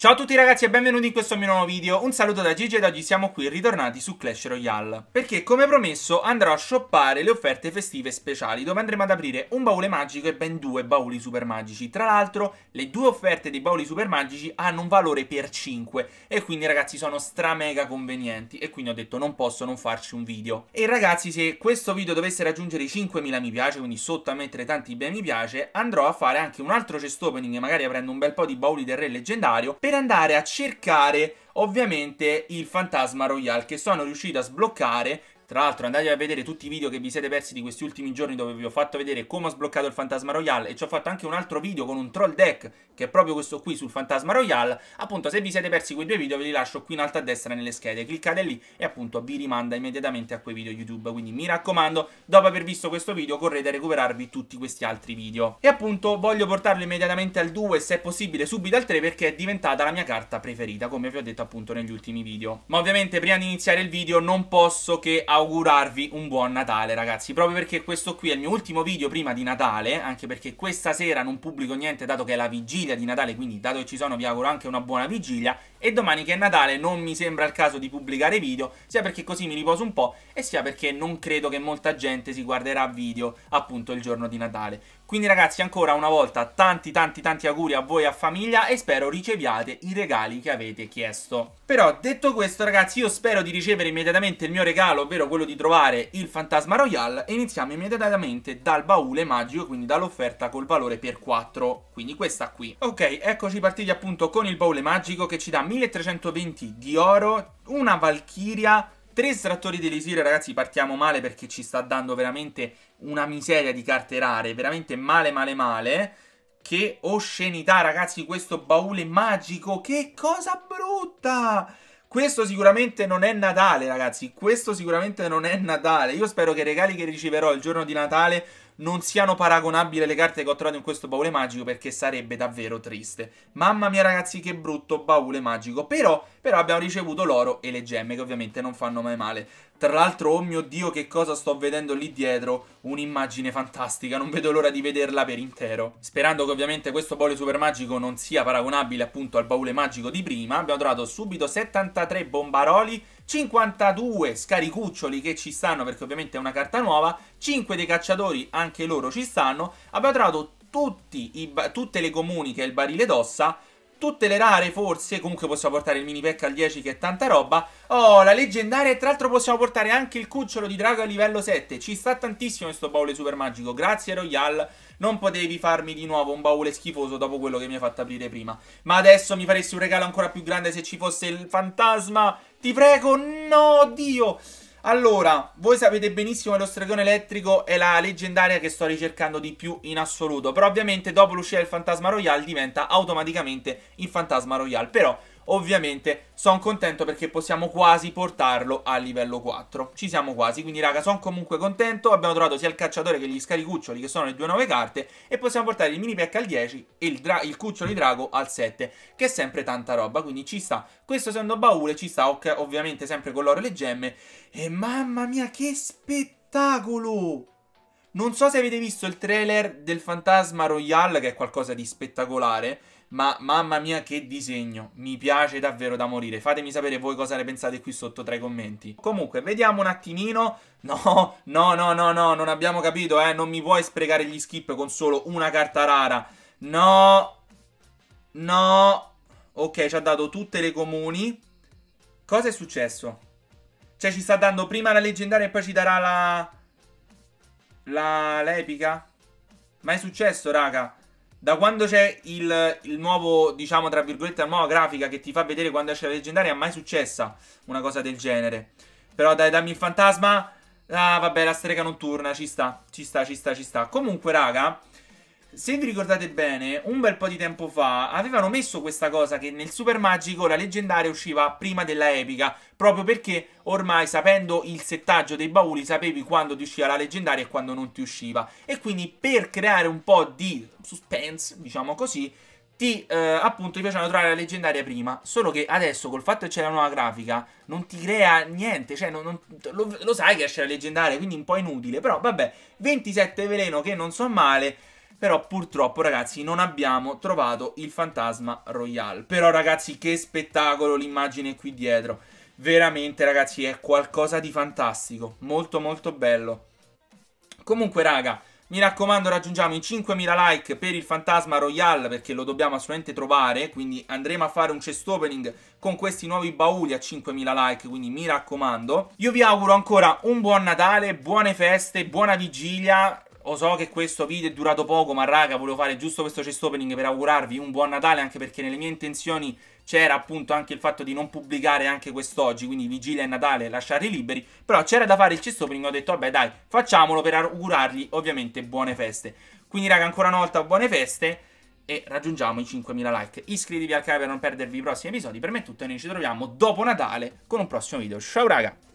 Ciao a tutti ragazzi e benvenuti in questo mio nuovo video, un saluto da Gigi ed oggi siamo qui ritornati su Clash Royale Perché come promesso andrò a shoppare le offerte festive speciali dove andremo ad aprire un baule magico e ben due bauli super magici Tra l'altro le due offerte dei bauli super magici hanno un valore per 5 e quindi ragazzi sono stra mega convenienti e quindi ho detto non posso non farci un video E ragazzi se questo video dovesse raggiungere i 5.000 mi piace, quindi sotto a mettere tanti bei mi piace Andrò a fare anche un altro chest opening magari aprendo un bel po' di bauli del re leggendario per andare a cercare ovviamente il Fantasma Royale che sono riuscito a sbloccare tra l'altro andate a vedere tutti i video che vi siete persi di questi ultimi giorni dove vi ho fatto vedere come ho sbloccato il Fantasma Royale e ci ho fatto anche un altro video con un troll deck che è proprio questo qui sul Fantasma Royale. Appunto se vi siete persi quei due video ve li lascio qui in alto a destra nelle schede, cliccate lì e appunto vi rimanda immediatamente a quei video YouTube. Quindi mi raccomando, dopo aver visto questo video correte a recuperarvi tutti questi altri video. E appunto voglio portarlo immediatamente al 2 se è possibile subito al 3 perché è diventata la mia carta preferita come vi ho detto appunto negli ultimi video. Ma ovviamente prima di iniziare il video non posso che augurarvi un buon Natale ragazzi, proprio perché questo qui è il mio ultimo video prima di Natale, anche perché questa sera non pubblico niente dato che è la vigilia di Natale, quindi dato che ci sono vi auguro anche una buona vigilia e domani che è Natale non mi sembra il caso di pubblicare video, sia perché così mi riposo un po' e sia perché non credo che molta gente si guarderà video appunto il giorno di Natale. Quindi ragazzi ancora una volta tanti tanti tanti auguri a voi e a famiglia e spero riceviate i regali che avete chiesto. Però detto questo ragazzi io spero di ricevere immediatamente il mio regalo ovvero quello di trovare il Fantasma Royale e iniziamo immediatamente dal baule magico quindi dall'offerta col valore per 4 quindi questa qui. Ok eccoci partiti appunto con il baule magico che ci dà 1320 di oro, una Valchiria Tre estrattori di Lisir, ragazzi, partiamo male perché ci sta dando veramente una miseria di carte rare. Veramente male, male, male. Che oscenità, ragazzi, questo baule magico. Che cosa brutta! Questo sicuramente non è Natale, ragazzi. Questo sicuramente non è Natale. Io spero che i regali che riceverò il giorno di Natale non siano paragonabili le carte che ho trovato in questo baule magico perché sarebbe davvero triste. Mamma mia ragazzi che brutto baule magico, però, però abbiamo ricevuto l'oro e le gemme che ovviamente non fanno mai male. Tra l'altro, oh mio Dio, che cosa sto vedendo lì dietro? Un'immagine fantastica, non vedo l'ora di vederla per intero. Sperando che ovviamente questo baule super magico non sia paragonabile appunto al baule magico di prima, abbiamo trovato subito 73 bombaroli 52 scaricuccioli che ci stanno perché ovviamente è una carta nuova, 5 dei cacciatori anche loro ci stanno, abbiamo trovato tutte le comuni che è il barile d'ossa, tutte le rare forse, comunque possiamo portare il mini pack al 10 che è tanta roba. Oh, la leggendaria e tra l'altro possiamo portare anche il cucciolo di drago a livello 7. Ci sta tantissimo questo baule super magico, grazie Royal. Non potevi farmi di nuovo un baule schifoso dopo quello che mi hai fatto aprire prima. Ma adesso mi faresti un regalo ancora più grande se ci fosse il fantasma. Ti prego, no, Dio! Allora, voi sapete benissimo che lo stregone elettrico è la leggendaria che sto ricercando di più in assoluto. Però ovviamente dopo l'uscita del Fantasma Royale diventa automaticamente il Fantasma Royale. Però ovviamente sono contento perché possiamo quasi portarlo a livello 4. Ci siamo quasi, quindi raga, sono comunque contento. Abbiamo trovato sia il cacciatore che gli scaricuccioli, che sono le due nuove carte, e possiamo portare il mini pack al 10 e il, il cucciolo di drago al 7, che è sempre tanta roba, quindi ci sta. Questo secondo baule ci sta, ovviamente sempre con l'oro e le gemme. E mamma mia, che spettacolo! Non so se avete visto il trailer del Fantasma Royale, che è qualcosa di spettacolare, ma mamma mia che disegno, mi piace davvero da morire. Fatemi sapere voi cosa ne pensate qui sotto tra i commenti. Comunque, vediamo un attimino. No, no, no, no, no, non abbiamo capito, eh, non mi puoi sprecare gli skip con solo una carta rara. No, no. Ok, ci ha dato tutte le comuni. Cosa è successo? Cioè ci sta dando prima la leggendaria e poi ci darà la la, l'epica? Mai successo, raga. Da quando c'è il, il, nuovo, diciamo, tra virgolette, la nuova grafica che ti fa vedere quando esce la leggendaria, è mai successa una cosa del genere. Però dai, dammi il fantasma. Ah, vabbè, la strega notturna, ci sta, ci sta, ci sta, ci sta. Comunque, raga, se vi ricordate bene, un bel po' di tempo fa avevano messo questa cosa che nel Super Magico la leggendaria usciva prima della epica, proprio perché ormai sapendo il settaggio dei bauli sapevi quando ti usciva la leggendaria e quando non ti usciva. E quindi per creare un po' di suspense, diciamo così, ti eh, appunto ti facevano trovare la leggendaria prima. Solo che adesso col fatto che c'è la nuova grafica non ti crea niente. Cioè, non, non, lo, lo, sai che esce la leggendaria, quindi un po' inutile. Però vabbè, 27 veleno che non so male però purtroppo ragazzi non abbiamo trovato il fantasma royale. Però ragazzi che spettacolo l'immagine qui dietro, veramente ragazzi è qualcosa di fantastico, molto molto bello. Comunque raga, mi raccomando raggiungiamo i 5.000 like per il Fantasma Royale perché lo dobbiamo assolutamente trovare, quindi andremo a fare un chest opening con questi nuovi bauli a 5.000 like, quindi mi raccomando. Io vi auguro ancora un buon Natale, buone feste, buona vigilia lo so che questo video è durato poco, ma raga, volevo fare giusto questo chest opening per augurarvi un buon Natale, anche perché nelle mie intenzioni c'era appunto anche il fatto di non pubblicare anche quest'oggi, quindi vigilia e Natale, lasciarli liberi, però c'era da fare il chest opening, ho detto vabbè dai, facciamolo per augurargli ovviamente buone feste. Quindi raga, ancora una volta buone feste e raggiungiamo i 5.000 like. Iscrivetevi al canale per non perdervi i prossimi episodi, per me è tutto e noi ci troviamo dopo Natale con un prossimo video. Ciao raga!